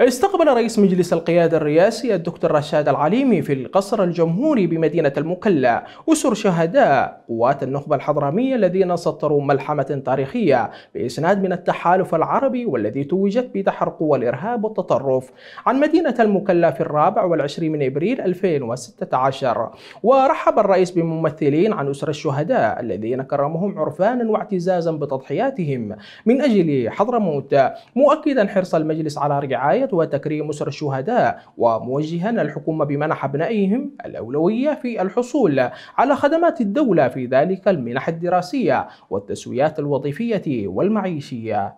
استقبل رئيس مجلس القيادة الرئاسي الدكتور رشاد العليمي في القصر الجمهوري بمدينة المكلا أسر شهداء قوات النخبة الحضرمية الذين سطروا ملحمة تاريخية بإسناد من التحالف العربي والذي توجت بدحر قوى الإرهاب والتطرف عن مدينة المكلا في الرابع والعشرين من إبريل 2016 ورحب الرئيس بممثلين عن أسر الشهداء الذين كرمهم عرفانا واعتزازا بتضحياتهم من أجل حضرموت مؤكدا حرص المجلس على رعاية حماية وتكريم أسر الشهداء وموجها الحكومة بمنح أبنائهم الأولوية في الحصول على خدمات الدولة في ذلك المنح الدراسية والتسويات الوظيفية والمعيشية.